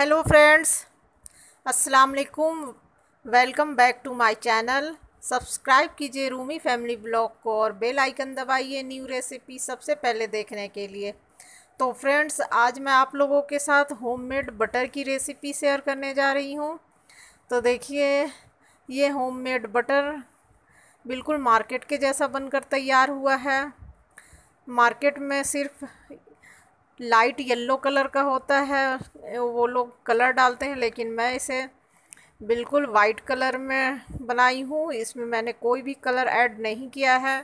hello friends अस्सलाम वालेकुम welcome back to my channel subscribe कीजिए रूमी फैमिली ब्लॉग को और बेल आइकन दबाइए न्यू रेसिपी सबसे पहले देखने के लिए तो फ्रेंड्स आज मैं आप लोगों के साथ होममेड बटर की रेसिपी शेयर करने जा रही हूँ तो देखिए ये होममेड बटर बिल्कुल मार्केट के जैसा बनकर तैयार हुआ है मार्केट में सिर्फ लाइट येलो कलर का होता है वो लोग कलर डालते हैं लेकिन मैं इसे बिल्कुल वाइट कलर में बनाई हूँ इसमें मैंने कोई भी कलर ऐड नहीं किया है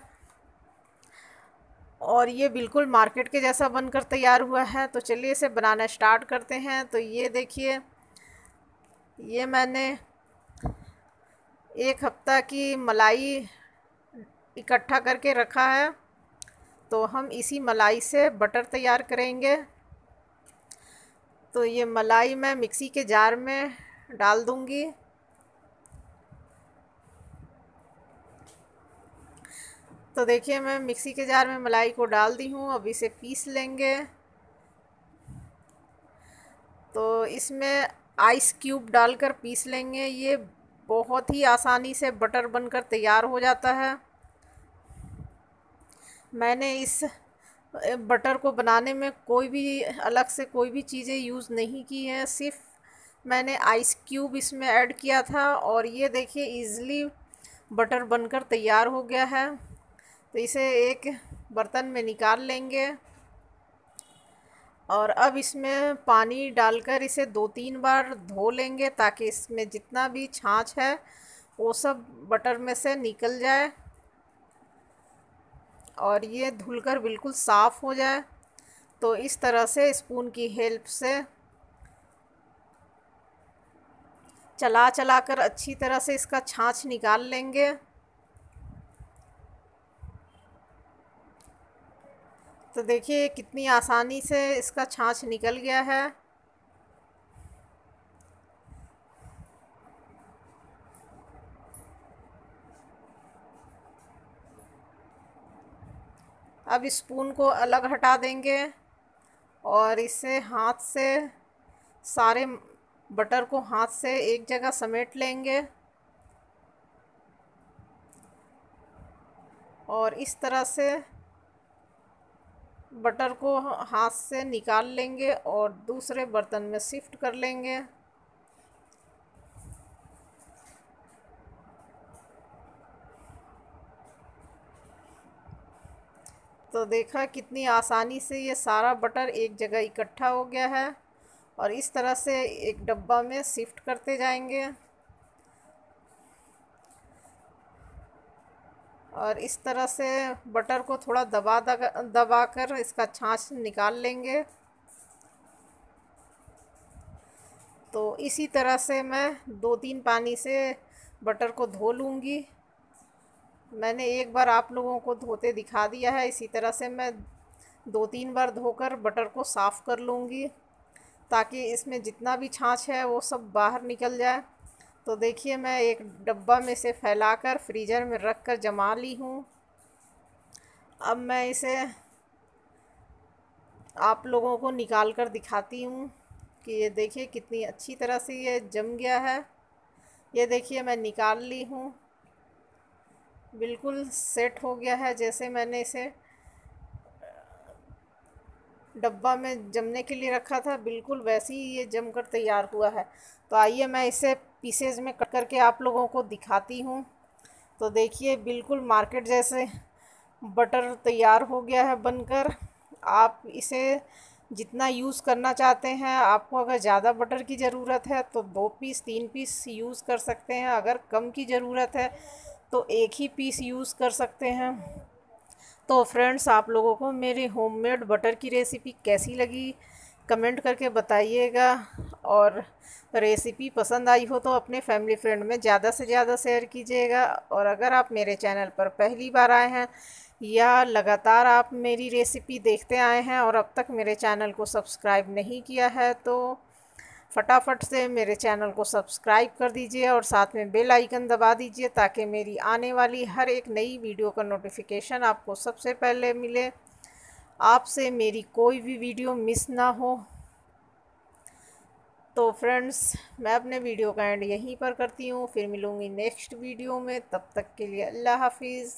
और ये बिल्कुल मार्केट के जैसा बनकर तैयार हुआ है तो चलिए इसे बनाना स्टार्ट करते हैं तो ये देखिए ये मैंने एक हफ्ता की मलाई इकट्ठा करके रखा है तो हम इसी मलाई से बटर तैयार करेंगे तो ये मलाई मैं मिक्सी के जार में डाल दूँगी तो देखिए मैं मिक्सी के जार में मलाई को डाल दी हूँ अब इसे पीस लेंगे तो इसमें आइस क्यूब डालकर पीस लेंगे ये बहुत ही आसानी से बटर बनकर तैयार हो जाता है मैंने इस बटर को बनाने में कोई भी अलग से कोई भी चीज़ें यूज़ नहीं की हैं सिर्फ मैंने आइस क्यूब इसमें ऐड किया था और ये देखिए इज़ली बटर बनकर तैयार हो गया है तो इसे एक बर्तन में निकाल लेंगे और अब इसमें पानी डालकर इसे दो तीन बार धो लेंगे ताकि इसमें जितना भी छाछ है वो सब बटर में से निकल जाए और ये धुलकर बिल्कुल साफ़ हो जाए तो इस तरह से स्पून की हेल्प से चला चला कर अच्छी तरह से इसका छाछ निकाल लेंगे तो देखिए कितनी आसानी से इसका छाछ निकल गया है अब स्पून को अलग हटा देंगे और इसे हाथ से सारे बटर को हाथ से एक जगह समेट लेंगे और इस तरह से बटर को हाथ से निकाल लेंगे और दूसरे बर्तन में शिफ्ट कर लेंगे तो देखा कितनी आसानी से ये सारा बटर एक जगह इकट्ठा हो गया है और इस तरह से एक डब्बा में शिफ्ट करते जाएंगे और इस तरह से बटर को थोड़ा दबा दबा कर इसका छाछ निकाल लेंगे तो इसी तरह से मैं दो तीन पानी से बटर को धो लूँगी मैंने एक बार आप लोगों को धोते दिखा दिया है इसी तरह से मैं दो तीन बार धोकर बटर को साफ़ कर लूँगी ताकि इसमें जितना भी छाछ है वो सब बाहर निकल जाए तो देखिए मैं एक डब्बा में से फैलाकर फ्रीज़र में रख कर जमा ली हूँ अब मैं इसे आप लोगों को निकाल कर दिखाती हूँ कि ये देखिए कितनी अच्छी तरह से ये जम गया है ये देखिए मैं निकाल ली हूँ बिल्कुल सेट हो गया है जैसे मैंने इसे डब्बा में जमने के लिए रखा था बिल्कुल वैसे ही ये जमकर तैयार हुआ है तो आइए मैं इसे पीसेज में कट करके आप लोगों को दिखाती हूँ तो देखिए बिल्कुल मार्केट जैसे बटर तैयार हो गया है बनकर आप इसे जितना यूज़ करना चाहते हैं आपको अगर ज़्यादा बटर की ज़रूरत है तो दो पीस तीन पीस यूज़ कर सकते हैं अगर कम की ज़रूरत है तो एक ही पीस यूज़ कर सकते हैं तो फ्रेंड्स आप लोगों को मेरी होममेड बटर की रेसिपी कैसी लगी कमेंट करके बताइएगा और रेसिपी पसंद आई हो तो अपने फैमिली फ्रेंड में ज़्यादा से ज़्यादा शेयर कीजिएगा और अगर आप मेरे चैनल पर पहली बार आए हैं या लगातार आप मेरी रेसिपी देखते आए हैं और अब तक मेरे चैनल को सब्सक्राइब नहीं किया है तो फटाफट से मेरे चैनल को सब्सक्राइब कर दीजिए और साथ में बेल आइकन दबा दीजिए ताकि मेरी आने वाली हर एक नई वीडियो का नोटिफिकेशन आपको सबसे पहले मिले आपसे मेरी कोई भी वीडियो मिस ना हो तो फ्रेंड्स मैं अपने वीडियो का एंड यहीं पर करती हूँ फिर मिलूँगी नेक्स्ट वीडियो में तब तक के लिए अल्लाह हाफिज़